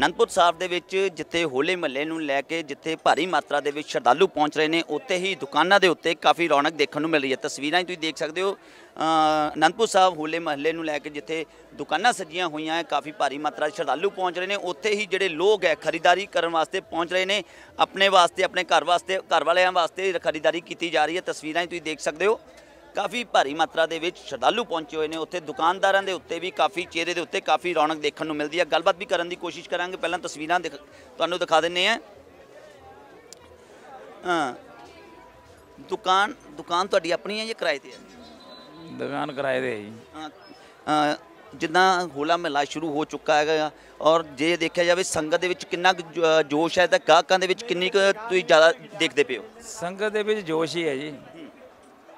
ਅਨੰਦਪੁਰ ਸਾਹਿਬ ਦੇ ਵਿੱਚ ਜਿੱਥੇ ਹੋਲੇ ਮੱਲੇ ਨੂੰ ਲੈ ਕੇ ਜਿੱਥੇ ਭਾਰੀ ਮਾਤਰਾ ਦੇ ਵਿੱਚ ਸ਼ਰਧਾਲੂ ਪਹੁੰਚ ਰਹੇ ਨੇ ਉੱਥੇ ਹੀ ਦੁਕਾਨਾਂ ਦੇ ਉੱਤੇ ਕਾਫੀ ਰੌਣਕ ਦੇਖਣ ਨੂੰ ਮਿਲ ਰਹੀ ਹੈ ਤਸਵੀਰਾਂ ਤੁਸੀਂ ਦੇਖ ਸਕਦੇ ਹੋ ਅਨੰਦਪੁਰ ਸਾਹਿਬ ਹੋਲੇ ਮੱਲੇ ਨੂੰ ਲੈ ਕੇ ਜਿੱਥੇ ਦੁਕਾਨਾਂ ਸਜੀਆਂ ਹੋਈਆਂ ਹੈ ਕਾਫੀ ਭਾਰੀ ਮਾਤਰਾ ਦੇ ਸ਼ਰਧਾਲੂ ਪਹੁੰਚ ਰਹੇ ਨੇ ਉੱਥੇ ਹੀ ਜਿਹੜੇ ਲੋਕ ਹੈ ਖਰੀਦਦਾਰੀ ਕਰਨ ਵਾਸਤੇ ਪਹੁੰਚ ਰਹੇ ਨੇ ਆਪਣੇ ਵਾਸਤੇ ਆਪਣੇ ਘਰ ਵਾਸਤੇ ਘਰ ਵਾਲਿਆਂ ਵਾਸਤੇ ਖਰੀਦਦਾਰੀ ਕੀਤੀ ਜਾ ਰਹੀ ਹੈ ਤਸਵੀਰਾਂ ਤੁਸੀਂ ਦੇਖ ਸਕਦੇ ਹੋ ਕਾਫੀ ਭਾਰੀ ਮਾਤਰਾ ਦੇ ਵਿੱਚ ਸ਼ਰਧਾਲੂ ਪਹੁੰਚੇ ਹੋਏ ਨੇ ਉੱਥੇ ਦੁਕਾਨਦਾਰਾਂ ਦੇ ਉੱਤੇ ਵੀ ਕਾਫੀ ਚਿਹਰੇ ਦੇ ਉੱਤੇ ਕਾਫੀ ਰੌਣਕ ਦੇਖਣ ਨੂੰ ਮਿਲਦੀ ਹੈ ਗੱਲਬਾਤ ਵੀ ਕਰਨ ਦੀ ਕੋਸ਼ਿਸ਼ ਕਰਾਂਗੇ ਪਹਿਲਾਂ ਤਸਵੀਰਾਂ ਤੁਹਾਨੂੰ ਦਿਖਾ ਦਿੰਨੇ ਆ ਦੁਕਾਨ ਦੁਕਾਨ ਤੁਹਾਡੀ ਆਪਣੀ ਹੈ ਜਾਂ ਕਿਰਾਏ ਤੇ ਹੈ ਦੁਕਾਨ ਕਿਰਾਏ ਤੇ ਹੈ ਜੀ ਜਿੱਦਾਂ ਹੋਲਾ ਮਹਲਾ ਸ਼ੁਰੂ ਹੋ ਚੁੱਕਾ ਹੈਗਾ ਔਰ ਜੇ ਦੇਖਿਆ ਜਾਵੇ ਸੰਗਤ ਦੇ ਵਿੱਚ ਕਿੰਨਾ ਜੋਸ਼ ਹੈ ਤਾਂ ਗਾਹਕਾਂ ਦੇ ਵਿੱਚ ਕਿੰਨੀ ਤੁਸੀਂ ਜ਼ਿਆਦਾ ਦੇਖਦੇ ਪਿਓ ਸੰਗਤ ਦੇ ਵਿੱਚ ਜੋਸ਼ ਹੀ ਹੈ ਜੀ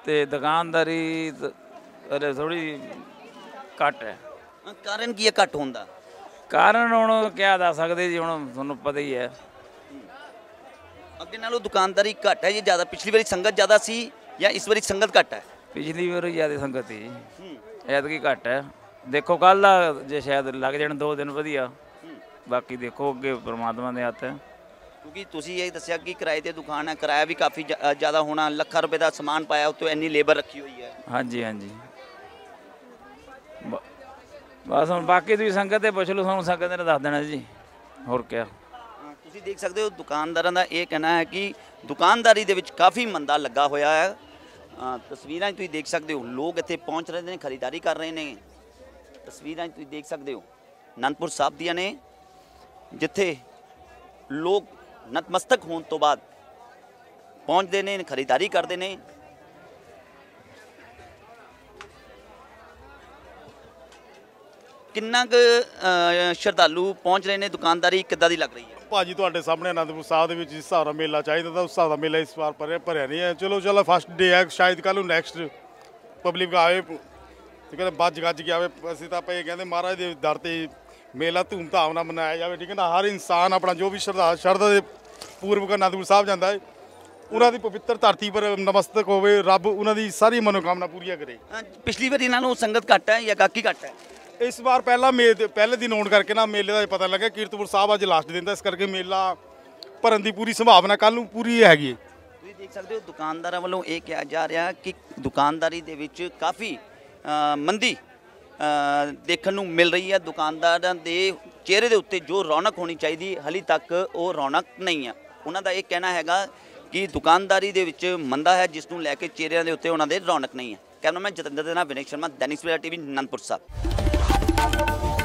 ਤੇ ਦੁਕਾਨਦਾਰੀ ਅਰੇ ਥੋੜੀ ਘਟ ਹੈ ਕਾਰਨ ਕੀ ਹੈ ਘਟ ਹੁੰਦਾ ਕਾਰਨ ਹੁਣ ਕਿਆ ਦੱਸ ਸਕਦੇ ਜੀ ਹੁਣ ਤੁਹਾਨੂੰ ਪਤਾ ਹੀ ਹੈ ਅੱਗੇ ਨਾਲੋਂ ਦੁਕਾਨਦਾਰੀ ਘੱਟ ਹੈ ਜੀ ਜ਼ਿਆਦਾ ਪਿਛਲੀ ਵਾਰੀ ਸੰਗਤ ਜ਼ਿਆਦਾ ਸੀ ਜਾਂ ਇਸ ਵਾਰੀ ਸੰਗਤ ਘੱਟ ਹੈ ਪਿਛਲੀ ਵਾਰੀ ਜ਼ਿਆਦਾ ਸੰਗਤ ਸੀ ਜੀ ਐਤਕੀ ਘੱਟ ਹੈ ਦੇਖੋ ਕੱਲ ਜੇ ਸ਼ਾਇਦ ਲੱਗ ਜਾਣ ਦੋ ਦਿਨ ਵਧੀਆ ਬਾਕੀ ਦੇਖੋ ਅੱਗੇ ਪ੍ਰਮਾਤਮਾ ਦੇ ਹੱਥ ਹੈ ਕਿਉਂਕਿ ਤੁਸੀਂ ਇਹ ਦੱਸਿਆ ਕਿ ਕਿਰਾਏ ਤੇ ਦੁਕਾਨ ਹੈ ਕਿਰਾਇਆ ਵੀ ਕਾਫੀ ਜ਼ਿਆਦਾ ਹੋਣਾ ਲੱਖਾਂ ਰੁਪਏ ਦਾ ਸਮਾਨ ਪਾਇਆ ਉੱਤੇ ਇੰਨੀ ਲੇਬਰ ਰੱਖੀ ਹੋਈ ਹੈ ਹਾਂਜੀ ਹਾਂਜੀ ਬਸ ਹੁਣ ਬਾਕੀ ਤੁਸੀਂ ਸੰਗਤ ਤੇ ਪੁੱਛ ਲਓ ਤੁਹਾਨੂੰ ਸੰਗਤ ਨੇ ਦੱਸ ਦੇਣਾ ਜੀ ਹੋਰ ਕਿਆ ਤੁਸੀਂ ਦੇਖ ਸਕਦੇ ਹੋ ਦੁਕਾਨਦਾਰਾਂ ਦਾ ਇਹ ਕਹਿਣਾ ਹੈ ਕਿ ਦੁਕਾਨਦਾਰੀ ਦੇ ਵਿੱਚ ਕਾਫੀ ਮੰਦਾ ਲੱਗਾ ਹੋਇਆ ਹੈ ਤਸਵੀਰਾਂ 'ਚ ਤੁਸੀਂ ਦੇਖ ਸਕਦੇ ਹੋ ਲੋਕ ਇੱਥੇ ਪਹੁੰਚ ਰਹੇ ਨੇ ਖਰੀਦਦਾਰੀ ਕਰ ਰਹੇ ਨੇ ਤਸਵੀਰਾਂ 'ਚ ਤੁਸੀਂ ਦੇਖ ਸਕਦੇ ਹੋ ਨੰਦਪੁਰ ਸਾਹਿਬ ਦੀਆਂ ਨੇ ਜਿੱਥੇ ਲੋਕ ਨਤਮਸਤਕ ਹੋਣ ਤੋਂ ਬਾਅਦ ਪਹੁੰਚਦੇ ਨੇ ਖਰੀਦਦਾਰੀ ਕਰਦੇ ਨੇ ਕਿੰਨਾ ਕੁ ਸ਼ਰਧਾਲੂ ਪਹੁੰਚ ਰਹੇ ਨੇ ਦੁਕਾਨਦਾਰੀ ਕਿੱਦਾਂ ਦੀ ਲੱਗ ਰਹੀ ਹੈ ਭਾਜੀ ਤੁਹਾਡੇ ਸਾਹਮਣੇ ਅਨੰਦਪੁਰ ਸਾਹਿਬ ਦੇ ਵਿੱਚ ਜਿਸ ਹਿਸਾਬ ਦਾ ਮੇਲਾ ਚਾਹੀਦਾ ਤਾਂ ਉਸ ਹਿਸਾਬ ਦਾ ਮੇਲਾ ਇਸ ਵਾਰ ਭਰਿਆ ਭਰਿਆ ਨਹੀਂ ਹੈ ਚਲੋ ਚਲੋ ਫਸਟ ਡੇ ਹੈ ਸ਼ਾਇਦ ਕੱਲ ਨੂੰ ਨੈਕਸਟ ਪਬਲਿਕ ਆਵੇ ਤੇ ਕਹਿੰਦੇ ਬੱਜ ਗੱਜ ਕੇ ਆਵੇ ਅਸੀਂ ਤਾਂ ਆਪਾਂ ਇਹ ਕਹਿੰਦੇ ਮਹਾਰਾਜ ਦੇ ਦਰ ਤੇ ਮੇਲਾ ਧੂਮਧਾਮ ਨਾਲ ਮਨਾਇਆ ਜਾਵੇ ਠੀਕ ਹੈ ਨਾ ਹਰ ਇਨਸਾਨ ਆਪਣਾ ਜੋ ਵੀ ਸ਼ਰਧਾ ਸ਼ਰਧਾ ਦੇ ਪੂਰਵਕ ਅਨੰਦਪੁਰ ਸਾਹਿਬ ਜਾਂਦਾ ਹੈ ਉਹਨਾਂ ਦੀ ਪਵਿੱਤਰ ਧਰਤੀ ਪਰ ਨਮਸਤਕ ਹੋਵੇ ਰੱਬ ਉਹਨਾਂ ਦੀ ਸਾਰੀ ਮਨੋਕਾਮਨਾ ਪੂਰੀਆ ਕਰੇ ਪਿਛਲੀ ਵਾਰ ਇਹਨਾਂ ਨੂੰ ਸੰਗਤ ਘੱਟ ਹੈ ਜਾਂ ਕਾਕੀ ਘੱਟ ਹੈ ਇਸ ਵਾਰ ਪਹਿਲਾ ਮੇ ਪਹਿਲੇ ਦਿਨ ਹੋਣ ਕਰਕੇ ਨਾ ਮੇਲੇ ਦਾ ਪਤਾ ਲੱਗਾ ਕੀਰਤਪੁਰ ਸਾਹਿਬ ਅੱਜ ਲਾਸਟ ਦਿਨ ਦਾ ਇਸ ਕਰਕੇ ਮੇਲਾ ਭਰਨ ਦੀ ਪੂਰੀ ਸੰਭਾਵਨਾ ਕੱਲ ਨੂੰ ਪੂਰੀ ਹੈਗੀ ਹੈ ਤੁਸੀਂ ਦੇਖ ਸਕਦੇ ਹੋ ਦੁਕਾਨਦਾਰਾਂ ਵੱਲੋਂ ਇਹ ਕਿਹਾ ਜਾ ਰਿਹਾ ਕਿ ਦੁਕਾਨਦਾਰੀ ਦੇ ਵਿੱਚ ਕਾਫੀ ਮੰਦੀ ਦੇਖਣ ਨੂੰ ਮਿਲ ਰਹੀ ਹੈ ਦੁਕਾਨਦਾਰਾਂ ਦੇ ਚਿਹਰੇ ਦੇ ਉੱਤੇ ਜੋ ਰੌਣਕ ਹੋਣੀ ਚਾਹੀਦੀ ਹਲੀ ਤੱਕ ਉਹ ਰੌਣਕ ਨਹੀਂ ਹੈ ਉਹਨਾਂ ਦਾ ਇਹ ਕਹਿਣਾ ਹੈਗਾ ਕਿ ਦੁਕਾਨਦਾਰੀ ਦੇ ਵਿੱਚ ਮੰਦਾ ਹੈ ਜਿਸ ਨੂੰ ਲੈ ਕੇ ਚਿਹਰਿਆਂ ਦੇ ਉੱਤੇ ਉਹਨਾਂ ਦੇ ਰੌਣਕ ਨਹੀਂ ਹੈ ਮੈਂ ਜਤਿੰਦਰ ਦੇ ਨਾਲ ਵਿਨੇਸ਼ ਸ਼ਰਮਾ ਦੈਨਿਕ ਸਵੇਰਾ ਟੀਵੀ ਨੰਦਪੁਰ ਸਾਹਿਬ